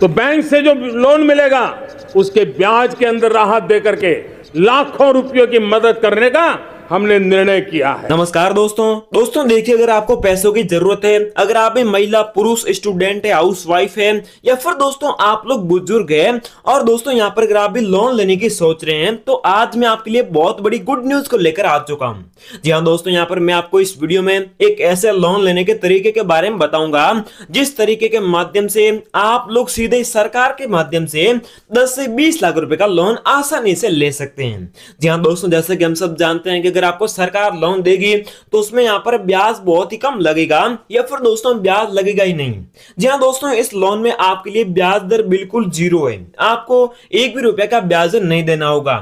तो बैंक से जो लोन मिलेगा उसके ब्याज के अंदर राहत देकर के लाखों रुपयों की मदद करने का हमने निर्णय किया है नमस्कार दोस्तों दोस्तों देखिए अगर आपको पैसों की जरूरत है अगर आप महिला पुरुष स्टूडेंट है हाउस वाइफ है या फिर दोस्तों आप लोग बुजुर्ग है और दोस्तों यहाँ पर अगर आप भी लोन लेने की सोच रहे हैं तो आज मैं आपके लिए बहुत बड़ी गुड न्यूज को लेकर आ चुका हूँ जी हाँ दोस्तों यहाँ पर मैं आपको इस वीडियो में एक ऐसे लोन लेने के तरीके के बारे में बताऊंगा जिस तरीके के माध्यम से आप लोग सीधे सरकार के माध्यम से दस से बीस लाख रुपए का लोन आसानी से ले सकते हैं जी हाँ दोस्तों जैसे कि हम सब जानते हैं कि अगर आपको सरकार लोन देगी तो उसमें यहाँ पर ब्याज बहुत ही कम लगेगा या फिर दोस्तों ब्याज लगेगा ही नहीं जी हाँ दोस्तों इस लोन में आपके लिए ब्याज दर बिल्कुल जीरो है आपको एक भी रुपए का ब्याज नहीं देना होगा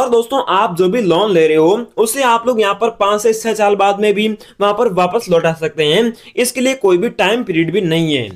और दोस्तों आप जो भी लोन ले रहे हो उसे आप लोग यहाँ पर पांच से छह साल बाद में भी वहां पर वापस लौटा सकते हैं इसके लिए कोई भी टाइम पीरियड भी नहीं है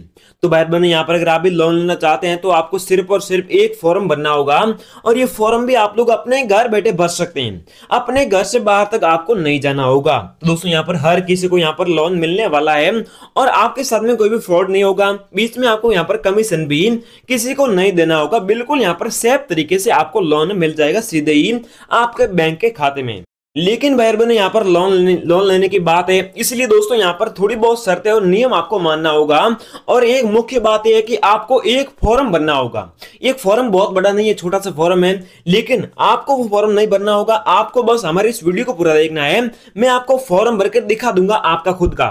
तो भाई बहन यहाँ पर अगर आप भी लोन लेना चाहते हैं तो आपको सिर्फ और सिर्फ एक फॉर्म भरना होगा और ये फॉर्म भी आप लोग अपने घर बैठे भर सकते हैं अपने घर से बाहर लाख तक आपको नहीं जाना होगा तो दोस्तों यहाँ पर हर किसी को यहाँ पर लोन मिलने वाला है और आपके साथ में कोई भी फ्रॉड नहीं होगा बीच में आपको यहाँ पर कमीशन भी किसी को नहीं देना होगा बिल्कुल यहाँ पर सेफ तरीके से आपको लोन मिल जाएगा सीधे ही आपके बैंक के खाते में लेकिन भाई बहनों यहाँ पर लोन लेने लोन लेने की बात है इसलिए दोस्तों यहाँ पर थोड़ी बहुत शर्तें और नियम आपको मानना होगा और एक मुख्य बात यह है कि आपको एक फॉर्म भरना होगा एक फॉर्म बहुत बड़ा नहीं है छोटा सा फॉर्म है लेकिन आपको वो फॉर्म नहीं भरना होगा आपको बस हमारे इस वीडियो को पूरा देखना है मैं आपको फॉर्म भर दिखा दूंगा आपका खुद का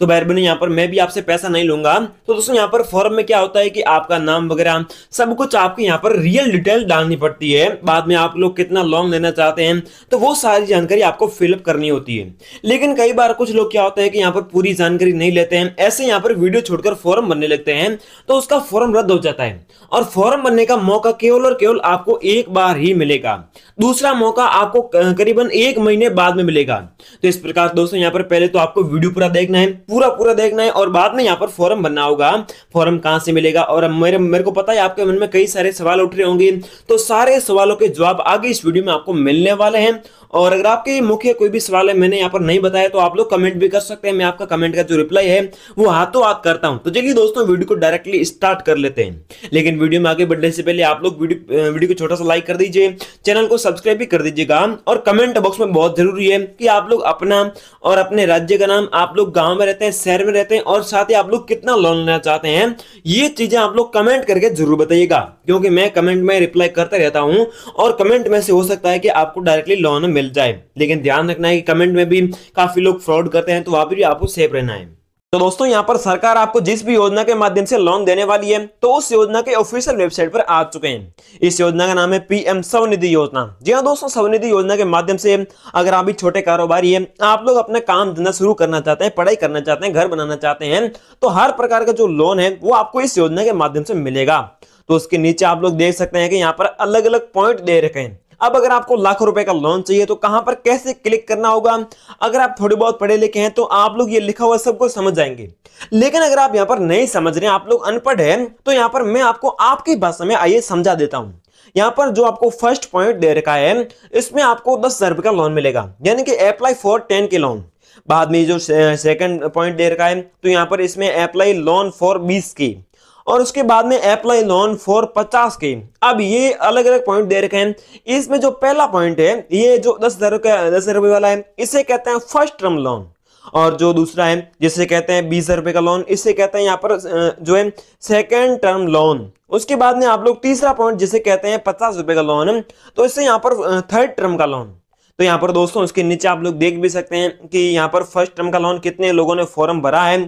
तो भैर बहनों यहाँ पर मैं भी आपसे पैसा नहीं लूंगा तो दोस्तों यहाँ पर फॉर्म में क्या होता है कि आपका नाम वगैरह सब कुछ आपको यहाँ पर रियल डिटेल डालनी पड़ती है बाद में आप लोग कितना लोन लेना चाहते हैं तो वो सारी जानकारी आपको फिलअप करनी होती है लेकिन कई बार कुछ लोग क्या होता है कि यहाँ पर पूरी जानकारी नहीं लेते हैं ऐसे यहाँ पर वीडियो छोड़कर फॉर्म बनने लगते हैं तो उसका फॉर्म रद्द हो जाता है और फॉर्म बनने का मौका केवल और केवल आपको एक बार ही मिलेगा दूसरा मौका आपको करीबन एक महीने बाद में मिलेगा तो इस प्रकार दोस्तों यहाँ पर पहले तो आपको वीडियो पूरा देखना है पूरा पूरा देखना है और बाद में यहाँ पर फॉर्म बनना होगा फॉर्म कहाँ से मिलेगा और मेरे मेरे को पता है आपके मन में कई सारे सवाल उठ रहे होंगे तो सारे सवालों के जवाब आगे इस वीडियो में आपको मिलने वाले हैं और अगर आपके मुख्य कोई भी सवाल है मैंने यहाँ पर नहीं बताया तो आप लोग कमेंट भी कर सकते हैं मैं आपका कमेंट का जो रिप्लाई है वो हाथों हाथ करता हूँ तो चलिए दोस्तों वीडियो को डायरेक्टली स्टार्ट कर लेते हैं लेकिन वीडियो में आगे बढ़ने से पहले आप लोग वीडियो को छोटा सा लाइक कर दीजिए चैनल को सब्सक्राइब भी कर दीजिएगा और कमेंट बॉक्स में बहुत जरूरी है कि आप लोग अपना और अपने राज्य का नाम आप लोग गाँव में रहते हैं शहर में रहते हैं और साथ ही आप लोग कितना लोन लेना चाहते हैं ये चीजें आप लोग कमेंट करके जरूर बताइएगा क्योंकि मैं कमेंट में रिप्लाई करता रहता हूँ और कमेंट में से हो सकता है कि आपको डायरेक्टली लोन मिल जाए लेकिन ध्यान रखना है कि कमेंट में भी काफी लोग फ्रॉड करते हैं तो वहां पर भी आपको सेफ रहना है तो दोस्तों यहाँ पर सरकार आपको जिस भी योजना के माध्यम से लोन देने वाली है तो उस योजना के ऑफिशियल वेबसाइट पर आ चुके हैं इस योजना का नाम है पीएम स्वनिधि योजना जी हाँ दोस्तों स्वनिधि योजना के माध्यम से अगर आप भी छोटे कारोबारी हैं आप लोग अपना काम धंधा शुरू करना चाहते हैं पढ़ाई करना चाहते हैं घर बनाना चाहते हैं तो हर प्रकार का जो लोन है वो आपको इस योजना के माध्यम से मिलेगा तो उसके नीचे आप लोग देख सकते हैं कि यहाँ पर अलग अलग पॉइंट दे रखे हैं अब अगर आपको लाखों रुपए का लोन चाहिए तो कहां पर कैसे क्लिक करना होगा अगर आप थोड़े बहुत पढ़े लिखे हैं तो आप लोग ये लिखा हुआ सबको समझ जाएंगे लेकिन अगर आप यहाँ पर नहीं समझ रहे हैं आप लोग अनपढ़ हैं तो यहाँ पर मैं आपको आपकी भाषा में आइए समझा देता हूँ यहाँ पर जो आपको फर्स्ट पॉइंट दे रखा है इसमें आपको दस हजार का लोन मिलेगा यानी कि apply for ten K loan बाद में जो सेकंड पॉइंट दे रखा है तो यहाँ पर इसमें अप्लाई लोन फॉर बीस की और उसके बाद में अप्लाई लोन फॉर पचास के अब ये अलग अलग पॉइंट दे रखे हैं इसमें जो पहला पॉइंट है ये जो दस हजार रुपये दस हजार रुपये वाला है इसे कहते हैं फर्स्ट टर्म लोन और जो दूसरा है जिसे कहते हैं बीस रुपए का लोन इसे कहते हैं यहाँ पर जो है सेकेंड टर्म लोन उसके बाद में आप लोग तीसरा पॉइंट जिसे कहते हैं पचास रुपए का लोन तो इससे यहाँ पर थर्ड टर्म का लोन तो यहाँ पर दोस्तों उसके नीचे आप लोग देख भी सकते हैं कि यहाँ पर फर्स्ट टर्म का लोन कितने लोगों ने फॉर्म भरा है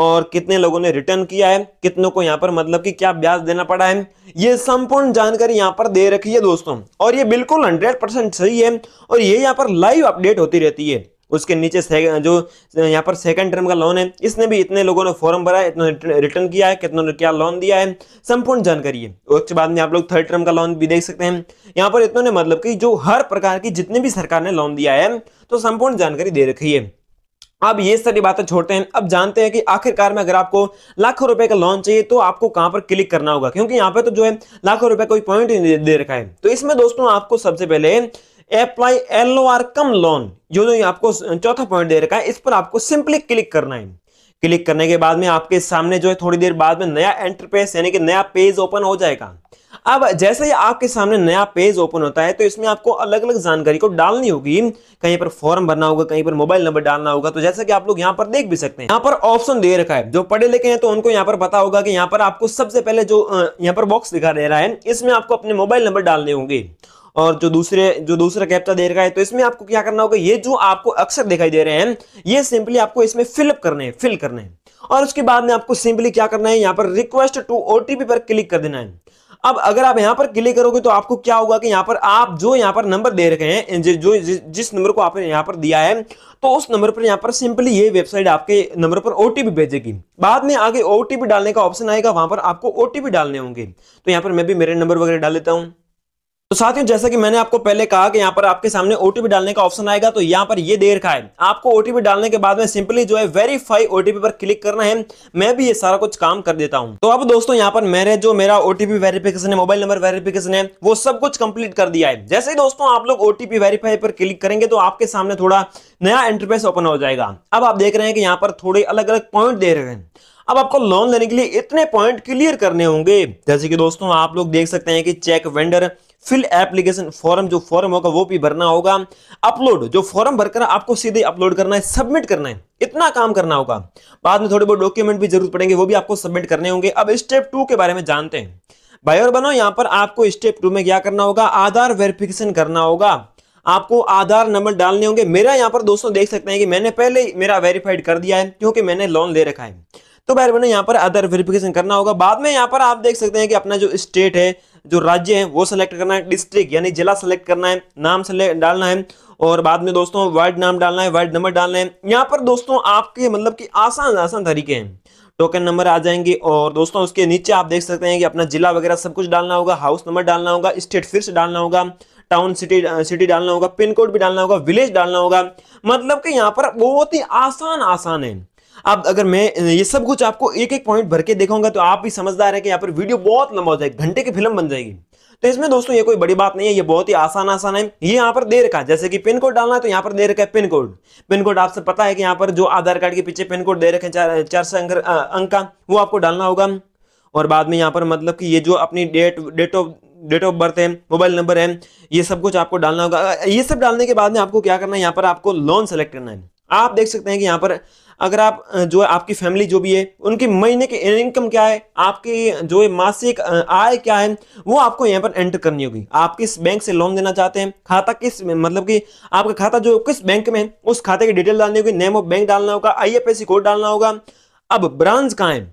और कितने लोगों ने रिटर्न किया है कितनों को यहाँ पर मतलब कि क्या ब्याज देना पड़ा है ये संपूर्ण जानकारी यहाँ पर दे रखी है दोस्तों और ये बिल्कुल हंड्रेड परसेंट सही है और ये यहाँ पर लाइव अपडेट होती रहती है उसके नीचे जो यहाँ पर सेकंड टर्म का लोन है इसने भी इतने लोगों ने फॉर्म भरा है रिटर्न किया है कितनों ने क्या लोन दिया है संपूर्ण जानकारी है उसके बाद में आप लोग थर्ड टर्म का लोन भी देख सकते हैं यहाँ पर इतनों ने मतलब कि जो हर प्रकार की जितने भी सरकार ने लोन दिया है तो संपूर्ण जानकारी दे रखी है अब ये सारी बातें छोड़ते हैं अब जानते हैं कि आखिरकार में अगर आपको लाखों रुपए का लोन चाहिए तो आपको कहां पर क्लिक करना होगा क्योंकि यहां पे तो जो है लाखों रुपए कोई पॉइंट ही दे रखा है तो इसमें दोस्तों आपको सबसे पहले अप्लाई एल ओ आर कम लोन जो जो आपको चौथा पॉइंट दे रखा है इस पर आपको सिंपली क्लिक करना है क्लिक करने के बाद में आपके सामने जो है थोड़ी देर बाद में नया एंटरपेस यानी कि नया पेज ओपन हो जाएगा अब जैसे ही आपके सामने नया पेज ओपन होता है तो इसमें आपको अलग अलग जानकारी को डालनी होगी कहीं पर फॉर्म भरना होगा कहीं पर मोबाइल नंबर डालना होगा तो जैसा कि आप लोग यहाँ पर देख भी सकते हैं यहाँ पर ऑप्शन दे रखा है जो पढ़े लिखे हैं तो उनको यहाँ पर पता होगा कि यहाँ पर आपको सबसे पहले जो यहाँ पर बॉक्स दिखा दे रहा है इसमें आपको अपने मोबाइल नंबर डालने होंगे और जो दूसरे जो दूसरा कैप्चा दे रखा है तो इसमें आपको क्या करना होगा ये जो आपको अक्षर दिखाई दे रहे हैं ये सिंपली आपको इसमें फिलअप करने हैं फिल करने हैं और उसके बाद में आपको सिंपली क्या करना है यहाँ पर रिक्वेस्ट टू ओटीपी पर क्लिक कर देना है अब अगर आप यहां पर क्लिक करोगे तो आपको क्या होगा कि यहां पर आप जो यहां पर नंबर दे रखे हैं जो जिस नंबर को आपने यहां पर दिया है तो उस नंबर पर यहां पर सिंपली ये वेबसाइट आपके नंबर पर ओटीपी भेजेगी बाद में आगे ओटीपी डालने का ऑप्शन आएगा वहां पर आपको ओटीपी डालने होंगे तो यहां पर मैं भी मेरे नंबर वगैरह डाल लेता हूं तो साथियों जैसा कि मैंने आपको पहले कहा कि यहाँ पर आपके सामने ओटीपी डालने का ऑप्शन आएगा तो यहाँ पर ये देर रखा है आपको ओटीपी डालने के बाद में सिंपली जो है वेरीफाई ओटीपी पर क्लिक करना है मैं भी ये सारा कुछ काम कर देता हूँ तो अब दोस्तों यहाँ पर मैंने जो मेरा ओटीपी वेरिफिकेशन है मोबाइल नंबर वेरिफिकेशन है वो सब कुछ कंप्लीट कर दिया है जैसे ही दोस्तों आप लोग ओटीपी वेरीफाई पर क्लिक करेंगे तो आपके सामने थोड़ा नया इंटरफेस ओपन हो जाएगा अब आप देख रहे हैं कि यहाँ पर थोड़े अलग अलग पॉइंट दे रहे हैं अब आपको लोन लेने के लिए इतने पॉइंट क्लियर करने होंगे जैसे कि दोस्तों आप लोग देख सकते हैं कि check vendor fill application form जो फॉर्म होगा वो भी भरना होगा अपलोड जो फॉर्म भरकर आपको सीधे अपलोड करना है सबमिट करना है इतना काम करना होगा बाद में थोड़े बहुत डॉक्यूमेंट भी जरूर पड़ेंगे वो भी आपको सबमिट करने होंगे अब स्टेप टू के बारे में जानते हैं भाई और बनो यहाँ पर आपको स्टेप टू में क्या करना होगा आधार वेरिफिकेशन करना होगा आपको आधार नंबर डालने होंगे मेरा यहाँ पर दोस्तों देख सकते हैं कि मैंने पहले मेरा वेरीफाइड कर दिया है क्योंकि मैंने लोन ले रखा है तो बैर बहनों यहाँ पर अदर वेरिफिकेशन करना होगा बाद में यहाँ पर आप देख सकते हैं कि अपना जो स्टेट है जो राज्य है वो सिलेक्ट करना है डिस्ट्रिक्ट यानी जिला सेलेक्ट करना है नाम सेलेक्ट डालना है और बाद में दोस्तों वार्ड नाम डालना है वार्ड नंबर डालना है यहाँ पर दोस्तों आपके मतलब कि आसान आसान तरीके हैं टोकन नंबर आ जाएंगे और दोस्तों उसके नीचे आप देख सकते हैं कि अपना जिला वगैरह सब कुछ डालना होगा हाउस नंबर डालना होगा स्टेट फिर से डालना होगा टाउन सिटी सिटी डालना होगा पिन कोड भी डालना होगा विलेज डालना होगा मतलब कि यहाँ पर बहुत ही आसान आसान है अब अगर मैं ये सब कुछ आपको एक एक पॉइंट भर के देखूंगा तो आप भी समझदार है कि यहाँ पर वीडियो बहुत लंबा हो जाएगी घंटे की फिल्म बन जाएगी तो इसमें दोस्तों ये कोई बड़ी बात नहीं है ये बहुत ही आसान आसान है ये यहाँ पर दे रखा है जैसे कि पिन कोड डालना है तो यहाँ पर दे रखा है पिन कोड पिन कोड आपसे पता है कि यहाँ पर जो आधार कार्ड के पीछे पिन कोड दे रखे चार चार सौ अंक का वो आपको डालना होगा और बाद में यहाँ पर मतलब कि ये जो अपनी date date of date of birth है मोबाइल नंबर है ये सब कुछ आपको डालना होगा ये सब डालने के बाद में आपको क्या करना है यहाँ पर आपको लोन सेलेक्ट करना है आप देख सकते हैं कि यहाँ पर अगर आप जो है आपकी फैमिली जो भी है उनके महीने की इनकम क्या है आपके जो है मासिक आय क्या है वो आपको यहाँ पर एंटर करनी होगी आप किस बैंक से लोन देना चाहते हैं खाता किस मतलब कि आपका खाता जो किस बैंक में है उस खाते की डिटेल डालनी होगी नेम ऑफ बैंक डालना होगा आई कोड डालना होगा अब ब्रांच कहाँ है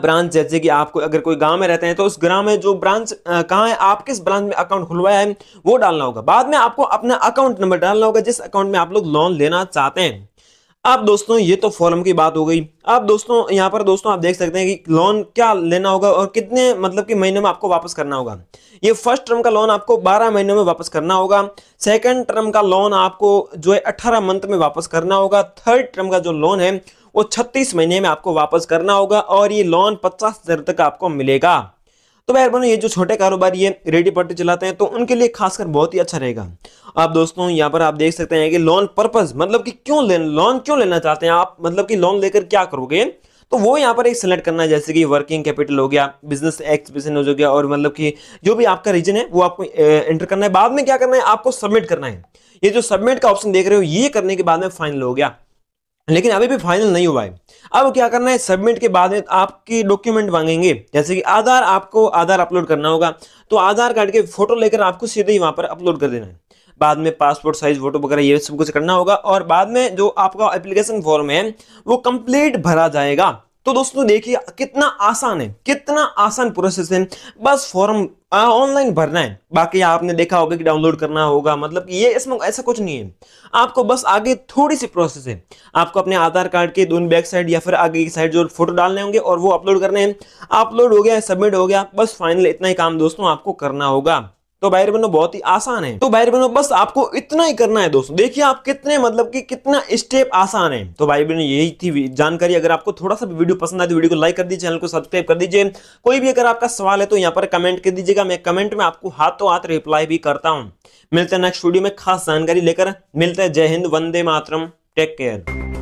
ब्रांच जैसे कि आपको अगर कोई गांव में रहते हैं तो उस ग्राम में जो ब्रांच कहाँ है आप किस ब्रांच में अकाउंट खुलवाया है वो डालना होगा बाद में आपको अपना अकाउंट नंबर डालना होगा जिस अकाउंट में आप लोग लोन लेना चाहते हैं अब दोस्तों ये तो फॉर्म की बात हो गई अब दोस्तों यहाँ पर दोस्तों आप देख सकते हैं कि लोन क्या लेना होगा और कितने मतलब कि महीने में आपको वापस करना होगा ये फर्स्ट टर्म का लोन आपको 12 महीनों में वापस करना होगा सेकंड टर्म का लोन आपको जो है अट्ठारह मंथ में वापस करना होगा थर्ड टर्म का जो लोन है वो छत्तीस महीने में आपको वापस करना होगा और ये लोन पचास हजार तक आपको मिलेगा तो भाई बहनों ये जो छोटे कारोबारी है रेडी पट्टी चलाते हैं तो उनके लिए खासकर बहुत ही अच्छा रहेगा आप दोस्तों यहाँ पर आप देख सकते हैं कि लोन पर्पज मतलब कि क्यों ले लोन क्यों लेना चाहते हैं आप मतलब कि लोन लेकर क्या करोगे तो वो यहाँ पर एक सिलेक्ट करना है जैसे कि वर्किंग कैपिटल हो गया बिजनेस एक्सप्रेशन हो गया और मतलब कि जो भी आपका रीजन है वो आपको एंटर करना है बाद में क्या करना है आपको सबमिट करना है ये जो सबमिट का ऑप्शन देख रहे हो ये करने के बाद में फाइनल हो गया लेकिन अभी भी फाइनल नहीं हुआ है अब क्या करना है सबमिट के बाद में आपकी डॉक्यूमेंट मांगेंगे जैसे कि आधार आपको आधार अपलोड करना होगा तो आधार कार्ड के फोटो लेकर आपको सीधे ही वहाँ पर अपलोड कर देना है बाद में पासपोर्ट साइज फोटो वगैरह ये सब कुछ करना होगा और बाद में जो आपका एप्लीकेशन फॉर्म है वो कंप्लीट भरा जाएगा तो दोस्तों देखिए कितना आसान है कितना आसान प्रोसेस है बस फॉर्म ऑनलाइन भरना है बाकी आपने देखा होगा कि डाउनलोड करना होगा मतलब ये इसमें ऐसा कुछ नहीं है आपको बस आगे थोड़ी सी प्रोसेस है आपको अपने आधार कार्ड के दोनों बैक साइड या फिर आगे की साइड जो फोटो डालने होंगे और वो अपलोड करने हैं अपलोड हो गया सबमिट हो गया बस फाइनल इतना ही काम दोस्तों आपको करना होगा तो बाहर बनो बहुत ही आसान है तो बाहर बनो बस आपको इतना ही करना है दोस्तों देखिए आप कितने मतलब कि कितना स्टेप आसान है तो भाई बहनों यही थी जानकारी अगर आपको थोड़ा सा वीडियो पसंद आए तो वीडियो को लाइक कर दीजिए चैनल को सब्सक्राइब कर दीजिए कोई भी अगर आपका सवाल है तो यहाँ पर कमेंट कर दीजिएगा मैं कमेंट में आपको हाथों हाथ रिप्लाई भी करता हूँ मिलते हैं नेक्स्ट वीडियो में खास जानकारी लेकर मिलते हैं जय हिंद वंदे मातरम टेक केयर